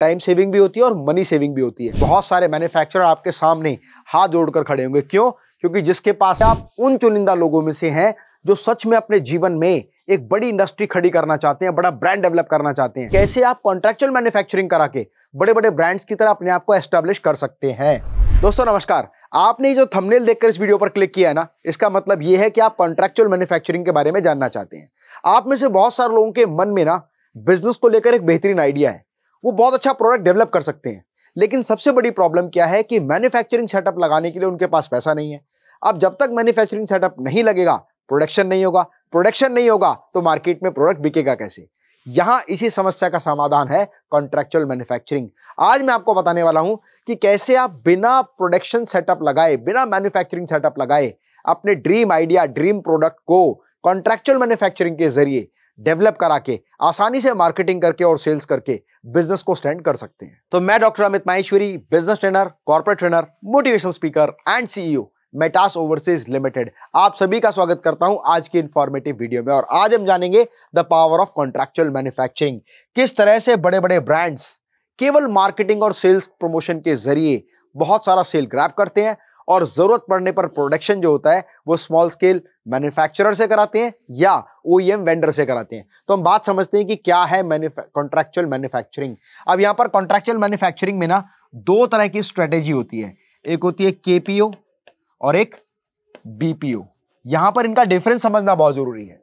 time saving भी होती है और मनी सेविंग भी होती है बहुत सारे मैन्युफैक्चरर आपके सामने हाथ जोड़कर खड़े होंगे क्यों क्योंकि जिसके पास आप उन चुनिंदा लोगों में से हैं जो सच में अपने जीवन में एक बड़ी इंडस्ट्री खड़ी करना चाहते हैं बड़ा ब्रांड डेवलप करना चाहते हैं कैसे आप कॉन्ट्रेक्चुअल मैन्युफैक्चरिंग करा के बड़े बड़े ब्रांड्स की तरह अपने आप को एस्टेब्लिश कर सकते हैं दोस्तों नमस्कार आपने जो थंबनेल देखकर इस वीडियो पर क्लिक किया है ना इसका मतलब यह है कि आप कॉन्ट्रेक्चुअल मैन्युफैक्चरिंग के बारे में जानना चाहते हैं आप में से बहुत सारे लोगों के मन में ना बिजनेस को लेकर एक बेहतरीन आइडिया है वो बहुत अच्छा प्रोडक्ट डेवलप कर सकते हैं लेकिन सबसे बड़ी प्रॉब्लम क्या है कि मैन्युफैक्चरिंग सेटअप लगाने के लिए उनके पास पैसा नहीं है अब जब तक मैन्युफैक्चरिंग सेटअप नहीं लगेगा प्रोडक्शन नहीं होगा प्रोडक्शन नहीं होगा तो मार्केट में प्रोडक्ट बिकेगा कैसे यहां इसी समस्या का समाधान है कॉन्ट्रेक्चुअल मैन्युफैक्चरिंग आज मैं आपको बताने वाला हूं कि कैसे आप बिना प्रोडक्शन सेटअप लगाए बिना मैन्युफैक्चरिंग सेटअप लगाए अपने ड्रीम आइडिया ड्रीम प्रोडक्ट को कॉन्ट्रेक्चुअल मैन्युफैक्चरिंग के जरिए डेवलप करा के आसानी से मार्केटिंग करके और सेल्स करके बिजनेस को स्टैंड कर सकते हैं तो मैं doctor Amit Maheshwari business trainer corporate trainer motivation speaker and CEO Metas overseas limited आप सभी का स्वागत करता हूं आज की इंफॉर्मेटिव वीडियो में और आज हम जानेंगे the power of contractual manufacturing किस तरह से बड़े बड़े ब्रांड्स केवल मार्केटिंग और सेल्स प्रमोशन के जरिए बहुत सारा सेल ग्रैप करते हैं और ज़रूरत पड़ने पर प्रोडक्शन जो होता है वो स्मॉल स्केल मैन्युफैक्चरर से कराते हैं या ओ वेंडर e से कराते हैं तो हम बात समझते हैं कि क्या है कॉन्ट्रेक्चुअल मैन्युफैक्चरिंग अब यहां पर कॉन्ट्रेक्चुअल मैन्युफैक्चरिंग में ना दो तरह की स्ट्रेटेजी होती है एक होती है केपीओ और एक बीपीओ यहां पर इनका डिफरेंस समझना बहुत जरूरी है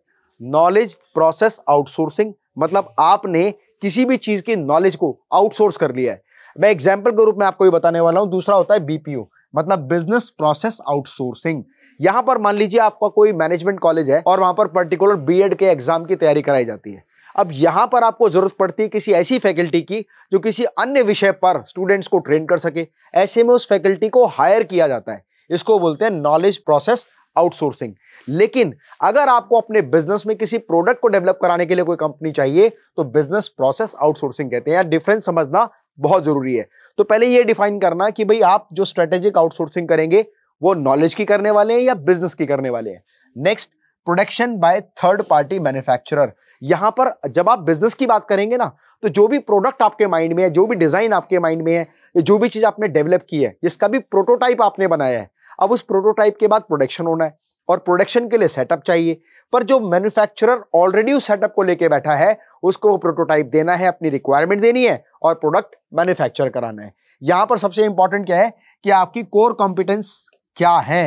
नॉलेज प्रोसेस आउटसोर्सिंग मतलब आपने किसी भी चीज की नॉलेज को आउटसोर्स कर लिया है मैं एग्जाम्पल के रूप में आपको ये बताने वाला हूं दूसरा होता है बीपीओ मतलब बिजनेस प्रोसेस आउटसोर्सिंग यहां पर मान लीजिए आपका कोई मैनेजमेंट कॉलेज है और वहां पर पर्टिकुलर बीएड के एग्जाम की तैयारी कराई जाती है अब यहां पर आपको जरूरत पड़ती है किसी ऐसी फैकल्टी की जो किसी अन्य विषय पर स्टूडेंट्स को ट्रेन कर सके ऐसे में उस फैकल्टी को हायर किया जाता है इसको बोलते हैं नॉलेज प्रोसेस आउटसोर्सिंग लेकिन अगर आपको अपने बिजनेस में किसी प्रोडक्ट को डेवलप कराने के लिए कोई कंपनी चाहिए तो बिजनेस प्रोसेस आउटसोर्सिंग कहते हैं डिफरेंस समझना बहुत ज़रूरी है तो पहले ये डिफाइन करना कि भाई आप जो स्ट्रेटेजिक आउटसोर्सिंग करेंगे वो नॉलेज की करने वाले हैं या बिजनेस की करने वाले हैं next production by third party manufacturer यहां पर जब आप बिजनेस की बात करेंगे ना तो जो भी प्रोडक्ट आपके माइंड में है जो भी डिजाइन आपके माइंड में है जो भी चीज आपने डेवलप की है जिसका भी प्रोटोटाइप आपने बनाया है अब उस प्रोटोटाइप के बाद प्रोडक्शन होना है और प्रोडक्शन के लिए सेटअप चाहिए पर जो मैन्युफैक्चरर ऑलरेडी उस सेटअप को लेके बैठा है उसको वो प्रोटोटाइप देना है अपनी रिक्वायरमेंट देनी है और प्रोडक्ट मैन्युफैक्चर कराना है यहाँ पर सबसे इंपॉर्टेंट क्या है कि आपकी कोर कॉम्पिटेंस क्या है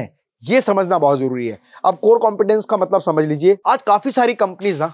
ये समझना बहुत जरूरी है अब कोर कॉम्पिटेंस का मतलब समझ लीजिए आज काफ़ी सारी कंपनीज ना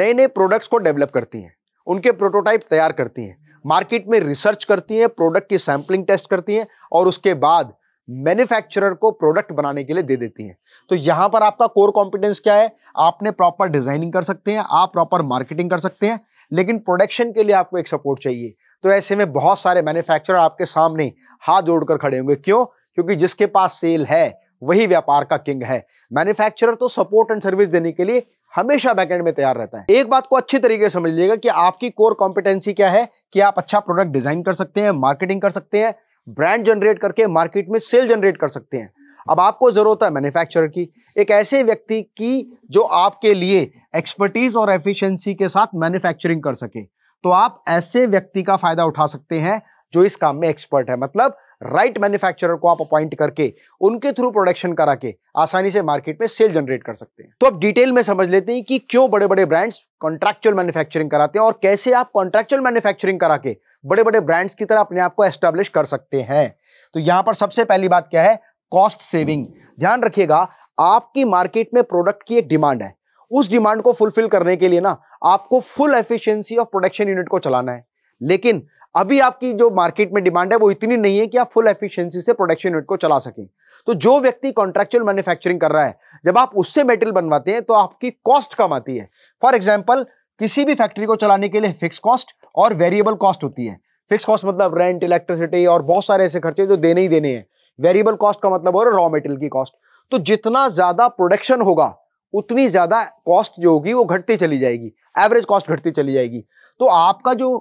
नए नए प्रोडक्ट्स को डेवलप करती हैं उनके प्रोटोटाइप तैयार करती हैं मार्केट में रिसर्च करती हैं प्रोडक्ट की सैम्पलिंग टेस्ट करती हैं और उसके बाद मैन्युफैक्चरर को प्रोडक्ट बनाने के लिए दे देती हैं तो यहां पर आपका कोर कॉम्पिटेंस क्या है आपने प्रॉपर डिजाइनिंग कर सकते हैं आप प्रॉपर मार्केटिंग कर सकते हैं लेकिन प्रोडक्शन के लिए आपको एक सपोर्ट चाहिए तो ऐसे में बहुत सारे मैन्युफैक्चरर आपके सामने हाथ जोड़कर खड़े होंगे क्यों क्योंकि जिसके पास सेल है वही व्यापार का किंग है मैन्युफैक्चरर तो सपोर्ट एंड सर्विस देने के लिए हमेशा बैकेंड में तैयार रहता है एक बात को अच्छी तरीके से समझ लीजिएगा कि आपकी कोर कॉम्पिटेंसी क्या है कि आप अच्छा प्रोडक्ट डिजाइन कर सकते हैं मार्केटिंग कर सकते हैं ब्रांड जनरेट करके मार्केट में सेल जनरेट कर सकते हैं अब आपको ज़रूरत है मैन्युफैक्चरर की एक ऐसे व्यक्ति की जो आपके लिए एक्सपर्टीज़ और एफिशिएंसी के साथ मैन्युफैक्चरिंग कर सके तो आप ऐसे व्यक्ति का फ़ायदा उठा सकते हैं जो इस काम में एक्सपर्ट है मतलब राइट मैन्युफैक्चरर को आप अपॉइंट करके उनके थ्रू प्रोडक्शन करा के आसानी से मार्केट में सेल जनरेट कर सकते हैं तो अब डिटेल में समझ लेते हैं कि क्यों बड़े बड़े ब्रांड्स कॉन्ट्रेक्चुअल मैन्युफैक्चरिंग कराते हैं और कैसे आप कॉन्ट्रेक्चुअल मैन्युफैक्चरिंग करा के बड़े बड़े ब्रांड्स की तरह अपने आप को एस्टेब्लिश कर सकते हैं तो यहां पर सबसे पहली बात क्या है कॉस्ट सेविंग ध्यान रखिएगा आपकी मार्केट में प्रोडक्ट की एक डिमांड है उस डिमांड को फुलफिल करने के लिए ना आपको full efficiency of production unit को चलाना है लेकिन अभी आपकी जो मार्केट में डिमांड है वो इतनी नहीं है कि आप फुल एफिशिएंसी से प्रोडक्शन यूनिट को चला सकें तो जो व्यक्ति कॉन्ट्रेक्चुअल मैन्युफैक्चरिंग कर रहा है जब आप उससे मेटेरियल बनवाते हैं तो आपकी कॉस्ट कम आती है फॉर एग्जाम्पल किसी भी फैक्ट्री को चलाने के लिए फिक्स कॉस्ट और वेरिएबल कॉस्ट होती है फिक्स कॉस्ट मतलब रेंट इलेक्ट्रिसिटी और बहुत सारे ऐसे खर्चे जो देने ही देने हैं वेरिएबल कॉस्ट का मतलब हो रहा है रॉ मेटेरियल की कॉस्ट तो जितना ज्यादा प्रोडक्शन होगा उतनी ज्यादा कॉस्ट जो होगी वो घटती चली जाएगी एवरेज कॉस्ट घटती चली जाएगी तो आपका जो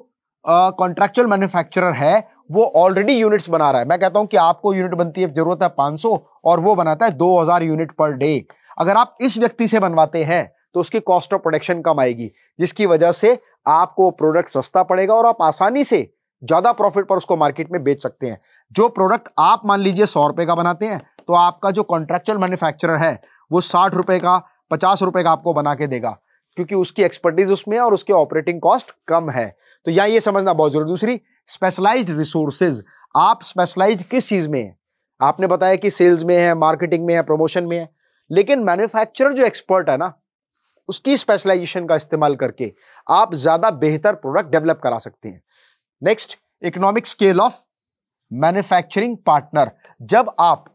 कॉन्ट्रेक्चुअल uh, मैन्युफैक्चरर है वो ऑलरेडी यूनिट्स बना रहा है मैं कहता हूं कि आपको यूनिट बनती है जरूरत है 500 और वो बनाता है 2000 यूनिट पर डे अगर आप इस व्यक्ति से बनवाते हैं तो उसकी कॉस्ट ऑफ प्रोडक्शन कम आएगी जिसकी वजह से आपको प्रोडक्ट सस्ता पड़ेगा और आप आसानी से ज़्यादा प्रॉफिट पर उसको मार्केट में बेच सकते हैं जो प्रोडक्ट आप मान लीजिए सौ रुपये का बनाते हैं तो आपका जो कॉन्ट्रेक्चुअल मैन्युफैक्चरर है वो साठ रुपये का पचास रुपये का आपको बना के देगा क्योंकि उसकी एक्सपर्टीज उसमें है और उसके ऑपरेटिंग कॉस्ट कम है तो यहाँ ये समझना बहुत जरूरी दूसरी स्पेशलाइज रिसोर्सेज आप स्पेशलाइज किस चीज़ में है आपने बताया कि सेल्स में है मार्केटिंग में है प्रमोशन में है लेकिन मैन्युफैक्चरर जो एक्सपर्ट है ना उसकी स्पेशलाइजेशन का इस्तेमाल करके आप ज़्यादा बेहतर प्रोडक्ट डेवलप करा सकते हैं next economic scale of manufacturing partner जब आप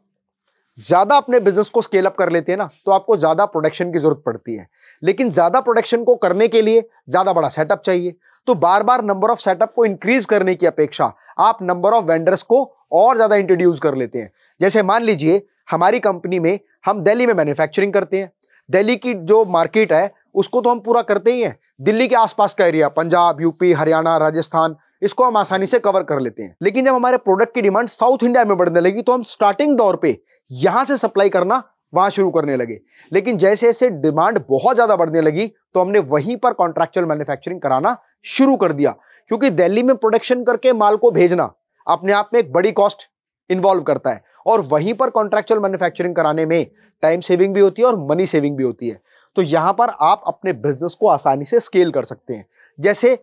ज़्यादा अपने बिजनेस को स्केल अप कर लेते हैं ना तो आपको ज़्यादा प्रोडक्शन की ज़रूरत पड़ती है लेकिन ज़्यादा प्रोडक्शन को करने के लिए ज़्यादा बड़ा सेटअप चाहिए तो बार बार नंबर ऑफ सेटअप को इंक्रीज करने की अपेक्षा आप नंबर ऑफ वेंडर्स को और ज़्यादा इंट्रोड्यूस कर लेते हैं जैसे मान लीजिए हमारी कंपनी में हम दिल्ली में मैन्युफैक्चरिंग करते हैं दिल्ली की जो मार्केट है उसको तो हम पूरा करते ही हैं दिल्ली के आसपास का एरिया पंजाब यूपी हरियाणा राजस्थान इसको हम आसानी से कवर कर लेते हैं लेकिन जब हमारे प्रोडक्ट की डिमांड साउथ इंडिया में बढ़ने लगी तो हम स्टार्टिंग दौर पे यहां से सप्लाई करना वहां शुरू करने लगे लेकिन जैसे जैसे डिमांड बहुत ज्यादा बढ़ने लगी तो हमने वहीं पर कॉन्ट्रेक्चुअल मैन्युफैक्चरिंग कराना शुरू कर दिया क्योंकि दिल्ली में प्रोडक्शन करके माल को भेजना अपने आप में एक बड़ी कॉस्ट इन्वॉल्व करता है और वहीं पर कॉन्ट्रेक्चुअल मैन्युफैक्चरिंग कराने में टाइम सेविंग भी होती है और मनी सेविंग भी होती है तो यहां पर आप अपने बिजनेस को आसानी से स्केल कर सकते हैं जैसे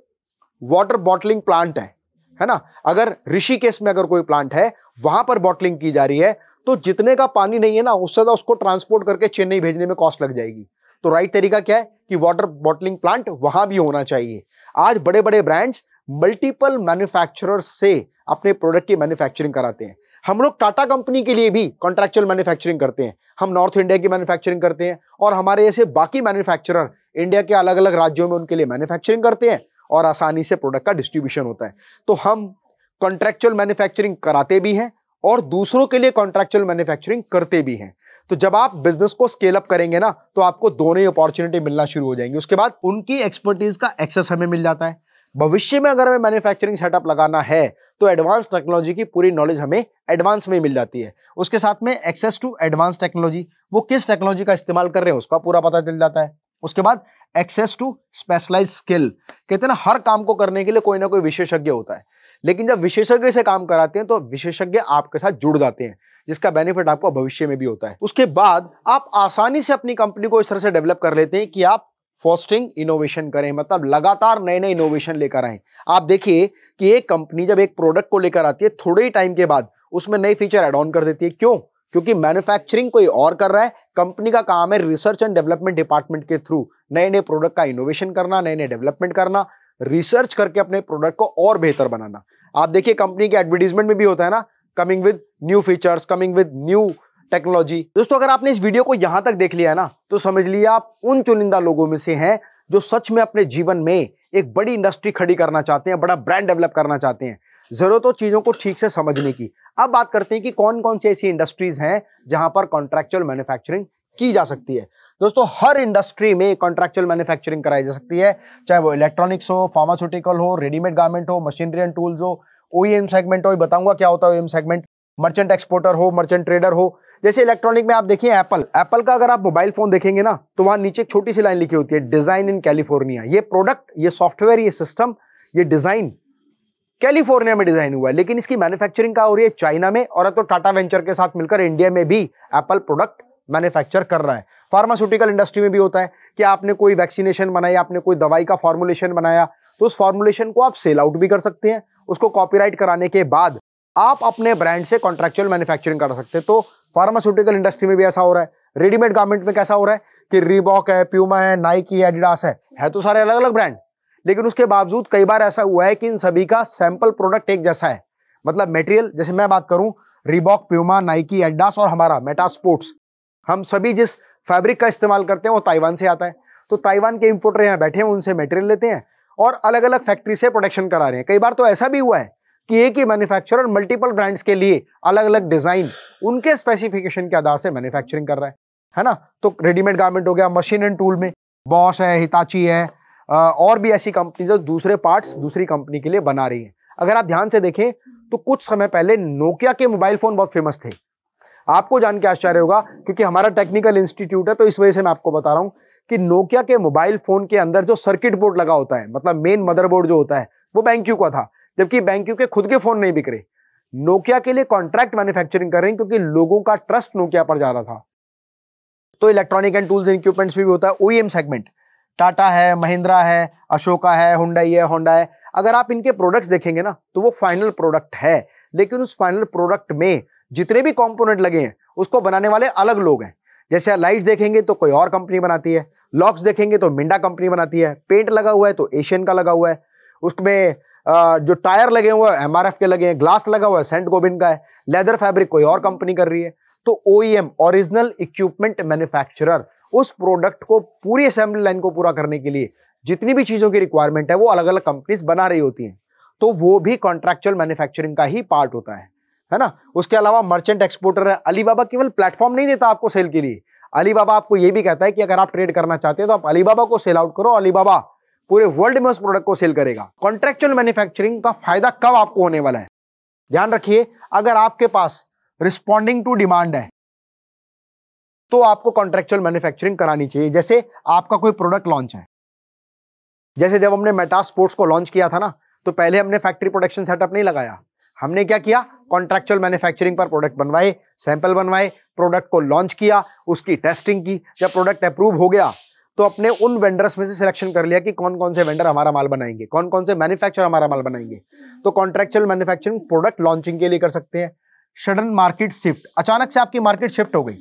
वाटर बॉटलिंग प्लांट है है ना अगर ऋषिकेश में अगर कोई प्लांट है वहां पर बॉटलिंग की जा रही है तो जितने का पानी नहीं है ना उससे ज्यादा तो उसको ट्रांसपोर्ट करके चेन्नई भेजने में कॉस्ट लग जाएगी तो राइट तरीका क्या है कि वाटर बॉटलिंग प्लांट वहां भी होना चाहिए आज बड़े बड़े ब्रांड्स मल्टीपल मैन्युफैक्चरर से अपने प्रोडक्ट की मैन्युफैक्चरिंग कराते हैं हम लोग टाटा कंपनी के लिए भी कॉन्ट्रेक्चुअल मैन्युफैक्चरिंग करते हैं हम नॉर्थ इंडिया की मैन्युफैक्चरिंग करते हैं और हमारे ऐसे बाकी मैन्युफैक्चरर इंडिया के अलग अलग राज्यों में उनके लिए मैन्युफैक्चरिंग करते हैं और आसानी से प्रोडक्ट का डिस्ट्रीब्यूशन होता है तो हम कॉन्ट्रेक्चुअल मैन्युफैक्चरिंग कराते भी हैं और दूसरों के लिए कॉन्ट्रेक्चुअल मैन्युफैक्चरिंग करते भी हैं तो जब आप बिजनेस को स्केल अप करेंगे ना तो आपको दोनों ही अपॉर्चुनिटी मिलना शुरू हो जाएंगी उसके बाद उनकी एक्सपर्टीज का एक्सेस हमें मिल जाता है भविष्य में अगर हमें मैन्युफैक्चरिंग सेटअप लगाना है तो एडवांस टेक्नोलॉजी की पूरी नॉलेज हमें एडवांस में मिल जाती है उसके साथ में एक्सेस टू एडवांस टेक्नोलॉजी वो किस टेक्नोलॉजी का इस्तेमाल कर रहे हैं उसका पूरा पता चल जाता है उसके बाद एक्सेस टू स्पेशलाइज स्किल कहते हैं ना हर काम को करने के लिए कोई ना कोई विशेषज्ञ होता है लेकिन जब विशेषज्ञ से काम कराते हैं तो विशेषज्ञ आपके साथ जुड़ जाते हैं जिसका बेनिफिट आपको भविष्य में भी होता है उसके बाद आप आसानी से अपनी कंपनी को इस तरह से डेवलप कर लेते हैं कि आप फॉस्टिंग इनोवेशन करें मतलब लगातार नए नए इनोवेशन लेकर आए आप देखिए कि एक कंपनी जब एक प्रोडक्ट को लेकर आती है थोड़े ही टाइम के बाद उसमें नए फीचर एड ऑन कर देती है क्यों क्योंकि मैन्युफैक्चरिंग कोई और कर रहा है कंपनी का काम है रिसर्च एंड डेवलपमेंट डिपार्टमेंट के थ्रू नए नए प्रोडक्ट का इनोवेशन करना नए नए डेवलपमेंट करना रिसर्च करके अपने प्रोडक्ट को और बेहतर बनाना आप देखिए कंपनी के एडवर्टीजमेंट में भी होता है ना coming with new features coming with new technology दोस्तों अगर आपने इस वीडियो को यहां तक देख लिया है ना तो समझ लिया आप उन चुनिंदा लोगों में से हैं जो सच में अपने जीवन में एक बड़ी इंडस्ट्री खड़ी करना चाहते हैं बड़ा ब्रांड डेवलप करना चाहते हैं ज़रूरत हो चीज़ों को ठीक से समझने की अब बात करते हैं कि कौन कौन सी ऐसी इंडस्ट्रीज़ हैं जहां पर कॉन्ट्रेक्चुअल मैन्युफैक्चरिंग की जा सकती है दोस्तों हर इंडस्ट्री में कॉन्ट्रेक्चुअल मैन्युफैक्चरिंग कराई जा सकती है चाहे वो इलेक्ट्रॉनिक्स हो फार्मास्यूटिकल हो रेडीमेड गारमेंट हो मशीनरी एंड टूल्स हो ओ सेगमेंट e हो बताऊंगा क्या होता है ओ सेगमेंट मर्चेंट एक्सपोर्टर हो मर्चेंट ट्रेडर हो जैसे इलेक्ट्रॉनिक में आप देखिए एप्पल एप्पल का अगर आप मोबाइल फोन देखेंगे ना तो वहां नीचे एक छोटी सी लाइन लिखी होती है डिजाइन इन कैलिफोर्निया ये प्रोडक्ट ये सॉफ्टवेयर ये सिस्टम ये डिजाइन कैलिफोर्निया में डिजाइन हुआ है लेकिन इसकी मैन्युफैक्चरिंग का हो रही है चाइना में और अब तो टाटा वेंचर के साथ मिलकर इंडिया में भी एप्पल प्रोडक्ट मैन्युफैक्चर कर रहा है फार्मास्यूटिकल इंडस्ट्री में भी होता है कि आपने कोई वैक्सीनेशन बनाया आपने कोई दवाई का फॉर्मुलेशन बनाया तो उस फॉर्मुलेशन को आप सेल आउट भी कर सकते हैं उसको कॉपीराइट कराने के बाद आप अपने ब्रांड से कॉन्ट्रेक्चुअल मैन्युफैक्चरिंग कर सकते हैं तो फार्मास्यूटिकल इंडस्ट्री में भी ऐसा हो रहा है रेडीमेड गार्मेंट में कैसा हो रहा है कि रीबॉक है प्यूमा है नाइकी है एडिडास है है तो सारे अलग अलग ब्रांड लेकिन उसके बावजूद कई बार ऐसा हुआ है कि इन सभी का सैंपल प्रोडक्ट एक जैसा है मतलब मेटेरियल जैसे मैं बात करूं रिबॉक प्यूमा नाइकी एडास और हमारा मेटा स्पोर्ट्स हम सभी जिस फैब्रिक का इस्तेमाल करते हैं वो ताइवान से आता है तो ताइवान के इम्पोर्टर यहाँ बैठे हैं उनसे मेटेरियल लेते हैं और अलग अलग फैक्ट्री से प्रोडक्शन करा रहे हैं कई बार तो ऐसा भी हुआ है कि एक ही मैन्युफैक्चरर मल्टीपल ब्रांड्स के लिए अलग अलग डिज़ाइन उनके स्पेसिफिकेशन के आधार से मैन्युफैक्चरिंग कर रहा है है ना तो रेडीमेड गारमेंट हो गया मशीन एंड टूल में बॉस है हिताची है और भी ऐसी कंपनी जो दूसरे पार्ट्स दूसरी कंपनी के लिए बना रही हैं अगर आप ध्यान से देखें तो कुछ समय पहले नोकिया के मोबाइल फ़ोन बहुत फेमस थे आपको जान के आश्चर्य होगा क्योंकि हमारा टेक्निकल इंस्टीट्यूट है तो इस वजह से मैं आपको बता रहा हूँ कि नोकिया के मोबाइल फ़ोन के अंदर जो सर्किट बोर्ड लगा होता है मतलब मेन मदरबोर्ड जो होता है वो बैंक्यू का था जबकि बैंक्यू के खुद के फ़ोन नहीं बिक रहे नोकिया के लिए कॉन्ट्रैक्ट मैन्युफैक्चरिंग कर रहे हैं क्योंकि लोगों का ट्रस्ट नोकिया पर जा रहा था तो इलेक्ट्रॉनिक एंड टूल्स इक्विपमेंट्स भी होता है ओ सेगमेंट e टाटा है महिंद्रा है अशोका है हुडाई है होंडा है अगर आप इनके प्रोडक्ट्स देखेंगे ना तो वो फाइनल प्रोडक्ट है लेकिन उस फाइनल प्रोडक्ट में जितने भी कंपोनेंट लगे हैं उसको बनाने वाले अलग लोग हैं जैसे लाइट्स देखेंगे तो कोई और कंपनी बनाती है लॉक्स देखेंगे तो मिंडा कंपनी बनाती है पेंट लगा हुआ है तो एशियन का लगा हुआ है उसमें जो टायर लगे हुए हैं एम आर एफ के लगे हैं ग्लास लगा हुआ है सेंट गोबिन का है लेदर फैब्रिक कोई और कंपनी कर रही है तो O E original equipment manufacturer उस प्रोडक्ट को पूरी असेंबली लाइन को पूरा करने के लिए जितनी भी चीज़ों की रिक्वायरमेंट है वो अलग अलग कंपनीज बना रही होती हैं तो वो भी कॉन्ट्रेक्चुअल मैन्युफैक्चरिंग का ही पार्ट होता है है ना उसके अलावा मर्चेंट एक्सपोर्टर है अलीबाबा केवल प्लेटफॉर्म नहीं देता आपको सेल के लिए अलीबाबा आपको ये भी कहता है कि अगर आप ट्रेड करना चाहते हैं तो आप अलीबाबा को सेल आउट करो अलीबाबा पूरे वर्ल्ड में उस प्रोडक्ट को सेल करेगा कॉन्ट्रेक्चुअल मैन्युफैक्चरिंग का फायदा कब आपको होने वाला है ध्यान रखिए अगर आपके पास रिस्पॉन्डिंग टू डिमांड है तो आपको कॉन्ट्रेक्चुअल मैन्युफैक्चरिंग करानी चाहिए जैसे आपका कोई प्रोडक्ट लॉन्च है जैसे जब हमने मेटा स्पोर्ट्स को लॉन्च किया था ना तो पहले हमने फैक्ट्री प्रोडक्शन सेटअप नहीं लगाया हमने क्या किया कॉन्ट्रेक्चुअल मैन्युफैक्चरिंग पर प्रोडक्ट बनवाए सैंपल बनवाए प्रोडक्ट को लॉन्च किया उसकी टेस्टिंग की जब प्रोडक्ट अप्रूव हो गया तो अपने उन वेंडर्स में से सिलेक्शन कर लिया कि कौन कौन से वेंडर हमारा माल बनाएंगे कौन कौन से मैन्युफैक्चर हमारा माल बनाएंगे तो कॉन्ट्रेक्चुअल मैन्युफैक्चरिंग प्रोडक्ट लॉन्चिंग के लिए कर सकते हैं सडन मार्केट शिफ्ट अचानक से आपकी मार्केट शिफ्ट हो गई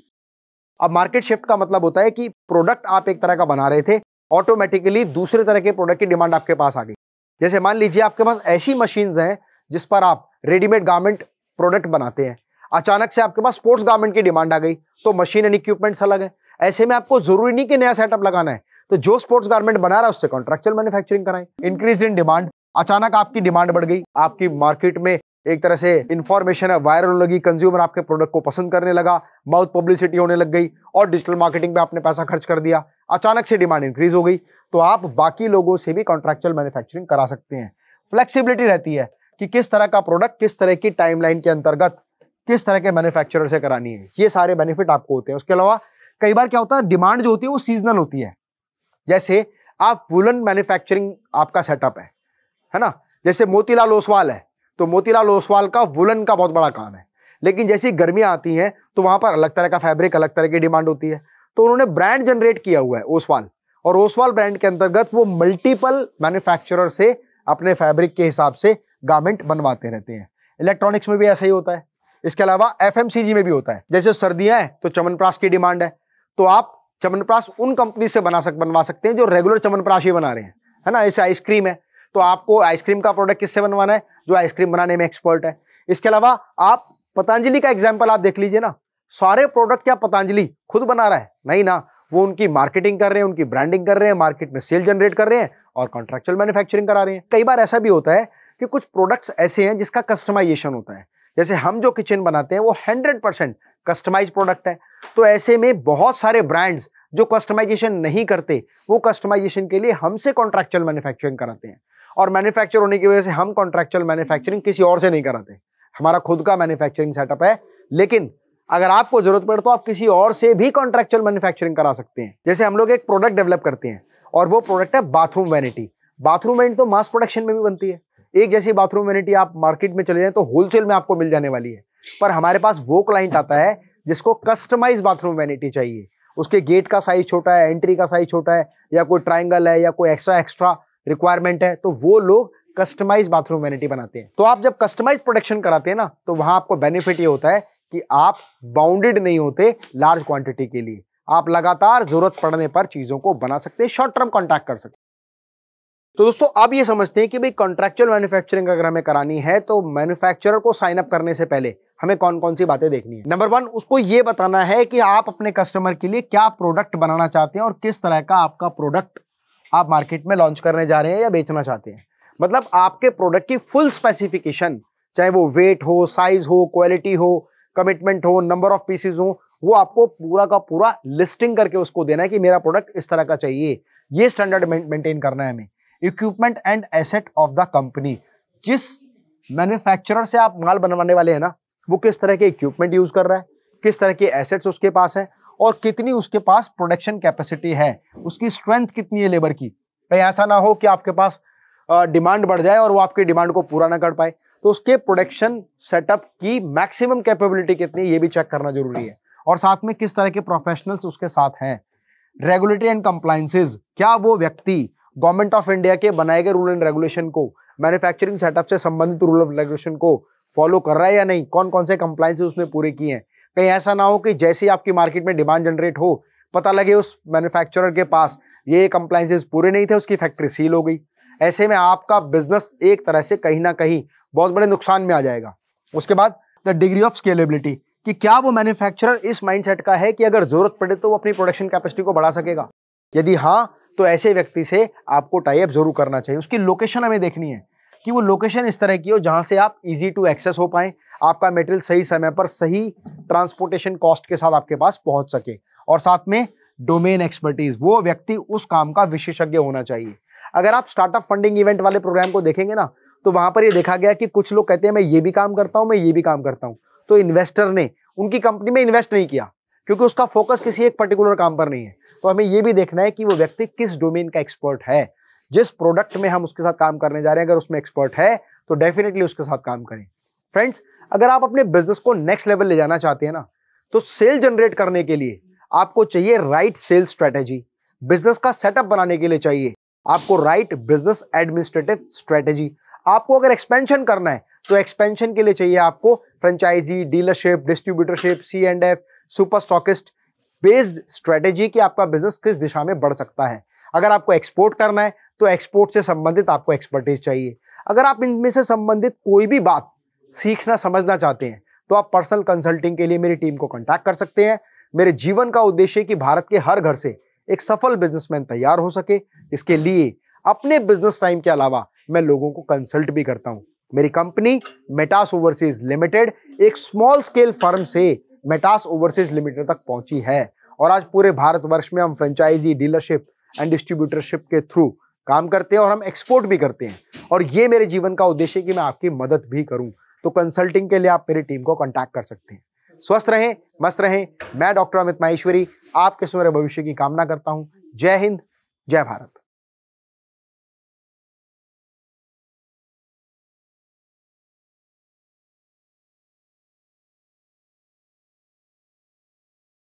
अब मार्केट शिफ्ट का मतलब होता है कि प्रोडक्ट आप एक तरह का बना रहे थे ऑटोमेटिकली दूसरे तरह के प्रोडक्ट की डिमांड आपके पास आ गई जैसे मान लीजिए आपके पास ऐसी मशीन्स हैं जिस पर आप रेडीमेड गारमेंट प्रोडक्ट बनाते हैं अचानक से आपके पास स्पोर्ट्स गारमेंट की डिमांड आ गई तो मशीन एंड इक्विपमेंट्स अलग है ऐसे में आपको जरूरी नहीं कि नया सेटअप लगाना है तो जो स्पोर्ट्स गारमेंट बना रहा है उससे कॉन्ट्रेक्चुअल मैन्युफैक्चरिंग कराएं इंक्रीज इन डिमांड अचानक आपकी डिमांड बढ़ गई आपकी मार्केट में एक तरह से इन्फॉर्मेशन है वायरल होने लगी कंज्यूमर आपके प्रोडक्ट को पसंद करने लगा माउथ पब्लिसिटी होने लग गई और डिजिटल मार्केटिंग में आपने पैसा खर्च कर दिया अचानक से डिमांड इंक्रीज हो गई तो आप बाकी लोगों से भी कॉन्ट्रेक्चुअल मैन्युफैक्चरिंग करा सकते हैं फ्लेक्सिबिलिटी रहती है कि किस तरह का प्रोडक्ट किस तरह की टाइमलाइन के अंतर्गत किस तरह के मैन्युफैक्चरर से करानी है ये सारे बेनिफिट आपको होते हैं उसके अलावा कई बार क्या होता है डिमांड जो होती है वो सीजनल होती है जैसे आप वुलन मैन्युफैक्चरिंग आपका सेटअप है है ना जैसे मोतीलाल ओसवाल है तो मोतीलाल ओसवाल का वुलन का बहुत बड़ा काम है लेकिन जैसी गर्मियां आती हैं तो वहां पर अलग तरह का फैब्रिक अलग तरह की डिमांड होती है तो उन्होंने ब्रांड जनरेट किया हुआ है ओसवाल और ओसवाल ब्रांड के अंतर्गत वो मल्टीपल मैन्युफैक्चरर से अपने फैब्रिक के हिसाब से गारमेंट बनवाते रहते हैं इलेक्ट्रॉनिक्स में भी ऐसा ही होता है इसके अलावा एफ में भी होता है जैसे सर्दियां हैं तो चमनप्राश की डिमांड है तो आप चमनप्राश उन कंपनी से बना सक बनवा सकते हैं जो रेगुलर चमनप्राश ही बना रहे हैं है ना ऐसे आइसक्रीम है तो आपको आइसक्रीम का प्रोडक्ट किससे बनवाना है जो आइसक्रीम बनाने में एक्सपर्ट है इसके अलावा आप पतंजलि का एग्जाम्पल आप देख लीजिए ना सारे प्रोडक्ट क्या पतंजलि खुद बना रहा है नहीं ना वो उनकी मार्केटिंग कर रहे हैं उनकी ब्रांडिंग कर रहे हैं मार्केट में सेल जनरेट कर रहे हैं और कॉन्ट्रेक्चुअल मैन्युफैक्चरिंग करा रहे हैं कई बार ऐसा भी होता है कि कुछ प्रोडक्ट्स ऐसे हैं जिसका कस्टमाइजेशन होता है जैसे हम जो किचन बनाते हैं वो हंड्रेड परसेंट कस्टमाइज प्रोडक्ट है तो ऐसे में बहुत सारे ब्रांड्स जो कस्टमाइजेशन नहीं करते वो कस्टमाइजेशन के लिए हमसे कॉन्ट्रेक्चुअल मैन्युफैक्चरिंग कराते हैं और मैन्युफैक्चर होने की वजह से हम कॉन्ट्रेक्चुअल मैन्युफैक्चरिंग किसी और से नहीं कराते हमारा खुद का मैन्युफैक्चरिंग सेटअप है लेकिन अगर आपको जरूरत पड़े तो आप किसी और से भी कॉन्ट्रेक्चुअल मैन्युफैक्चरिंग करा सकते हैं जैसे हम लोग एक प्रोडक्ट डेवलप करते हैं और वो प्रोडक्ट है बाथरूम वैनिटी बाथरूम वैनिटी तो मास प्रोडक्शन में भी बनती है एक जैसी बाथरूम वैनिटी आप मार्केट में चले जाए तो होलसेल में आपको मिल जाने वाली है पर हमारे पास वो क्लाइंट आता है जिसको कस्टमाइज बाथरूम वैनिटी चाहिए उसके गेट का साइज छोटा है एंट्री का साइज छोटा है या कोई ट्राइंगल है या कोई एक्स्ट्रा एक्स्ट्रा रिक्वायरमेंट है तो वो लोग कस्टमाइज बाथरूम वेनिटी बनाते हैं तो आप जब कस्टमाइज प्रोडक्शन कराते हैं ना तो वहां आपको बेनिफिट ये होता है कि आप बाउंडेड नहीं होते लार्ज क्वांटिटी के लिए आप लगातार जरूरत पड़ने पर चीजों को बना सकते हैं शॉर्ट टर्म कॉन्ट्रैक्ट कर सकते तो दोस्तों आप ये समझते हैं कि भाई कॉन्ट्रेक्चुअल मैन्युफैक्चरिंग अगर हमें करानी है तो मैन्युफैक्चरर को साइन अप करने से पहले हमें कौन कौन सी बातें देखनी है नंबर वन उसको ये बताना है कि आप अपने कस्टमर के लिए क्या प्रोडक्ट बनाना चाहते हैं और किस तरह का आपका प्रोडक्ट आप मार्केट में लॉन्च करने जा रहे हैं या बेचना चाहते हैं मतलब आपके प्रोडक्ट की फुल स्पेसिफिकेशन चाहे वो वेट हो साइज हो क्वालिटी हो कमिटमेंट हो नंबर ऑफ पीसेज हो वो आपको पूरा का पूरा लिस्टिंग करके उसको देना है कि मेरा प्रोडक्ट इस तरह का चाहिए ये स्टैंडर्ड मेंटेन करना है हमें equipment and asset of the company जिस मैन्युफैक्चरर से आप माल बनवाने वाले हैं ना वो किस तरह के इक्विपमेंट यूज कर रहा है किस तरह के एसेट्स उसके पास है और कितनी उसके पास प्रोडक्शन कैपेसिटी है उसकी स्ट्रेंथ कितनी है लेबर की कहीं ऐसा ना हो कि आपके पास डिमांड बढ़ जाए और वो आपकी डिमांड को पूरा ना कर पाए तो उसके प्रोडक्शन सेटअप की मैक्सिमम कैपेबिलिटी कितनी ये भी चेक करना जरूरी है और साथ में किस तरह के प्रोफेशनल्स उसके साथ हैं रेगुलेटरी एंड कंप्लाइंसेज क्या वो व्यक्ति गवर्नमेंट ऑफ इंडिया के बनाए गए रूल एंड रेगुलेशन को मैन्युफैक्चरिंग सेटअप से संबंधित रूल एंड रेगुलेशन को फॉलो कर रहा है या नहीं कौन कौन से कंप्लाइंस उसने पूरे किए हैं कहीं ऐसा ना हो कि जैसे ही आपकी मार्केट में डिमांड जनरेट हो पता लगे उस मैन्युफैक्चरर के पास ये कंप्लाइंसेज पूरे नहीं थे उसकी फैक्ट्री सील हो गई ऐसे में आपका बिजनेस एक तरह से कहीं ना कहीं बहुत बड़े नुकसान में आ जाएगा उसके बाद द डिग्री ऑफ स्केलेबिलिटी कि क्या वो मैन्युफैक्चरर इस माइंडसेट का है कि अगर ज़रूरत पड़े तो वो अपनी प्रोडक्शन कैपेसिटी को बढ़ा सकेगा यदि हाँ तो ऐसे व्यक्ति से आपको टाइप जरूर करना चाहिए उसकी लोकेशन हमें देखनी है कि वो लोकेशन इस तरह की हो जहाँ से आप इजी टू एक्सेस हो पाएँ आपका मेटेरियल सही समय पर सही ट्रांसपोर्टेशन कॉस्ट के साथ आपके पास पहुँच सके और साथ में डोमेन एक्सपर्टीज वो व्यक्ति उस काम का विशेषज्ञ होना चाहिए अगर आप स्टार्टअप फंडिंग इवेंट वाले प्रोग्राम को देखेंगे ना तो वहाँ पर ये देखा गया कि कुछ लोग कहते हैं मैं ये भी काम करता हूँ मैं ये भी काम करता हूँ तो इन्वेस्टर ने उनकी कंपनी में इन्वेस्ट नहीं किया क्योंकि उसका फोकस किसी एक पर्टिकुलर काम पर नहीं है तो हमें ये भी देखना है कि वो व्यक्ति किस डोमेन का एक्सपर्ट है जिस प्रोडक्ट में हम उसके साथ काम करने जा रहे हैं अगर उसमें एक्सपर्ट है तो डेफिनेटली उसके साथ काम करें फ्रेंड्स अगर आप अपने बिजनेस को नेक्स्ट लेवल ले जाना चाहते हैं ना तो सेल जनरेट करने के लिए आपको चाहिए राइट सेल स्ट्रेटेजी बिजनेस का सेटअप बनाने के लिए चाहिए आपको राइट बिजनेस एडमिनिस्ट्रेटिव स्ट्रेटेजी आपको अगर एक्सपेंशन करना है तो एक्सपेंशन के लिए चाहिए आपको franchisee dealership distributorship C and F super stockist based strategy कि आपका बिजनेस किस दिशा में बढ़ सकता है अगर आपको एक्सपोर्ट करना है तो एक्सपोर्ट से संबंधित आपको एक्सपर्टीज चाहिए अगर आप इनमें से संबंधित कोई भी बात सीखना समझना चाहते हैं तो आप पर्सनल कंसल्टिंग के लिए मेरी टीम को कॉन्टैक्ट कर सकते हैं मेरे जीवन का उद्देश्य कि भारत के हर घर से एक सफल बिजनेसमैन तैयार हो सके इसके लिए अपने बिजनेस टाइम के अलावा मैं लोगों को कंसल्ट भी करता हूं मेरी कंपनी मेटास ओवरसीज लिमिटेड एक स्मॉल स्केल फर्म से मेटास ओवरसीज लिमिटेड तक पहुंची है और आज पूरे भारतवर्ष में हम फ्रेंचाइजी डीलरशिप एंड डिस्ट्रीब्यूटरशिप के थ्रू काम करते हैं और हम एक्सपोर्ट भी करते हैं और ये मेरे जीवन का उद्देश्य है कि मैं आपकी मदद भी करूं तो कंसल्टिंग के लिए आप मेरी टीम को कॉन्टैक्ट कर सकते हैं स्वस्थ रहें मस्त रहें मैं डॉक्टर अमित माहेश्वरी आपके सुनहरे भविष्य की कामना करता हूं जय हिंद जय भारत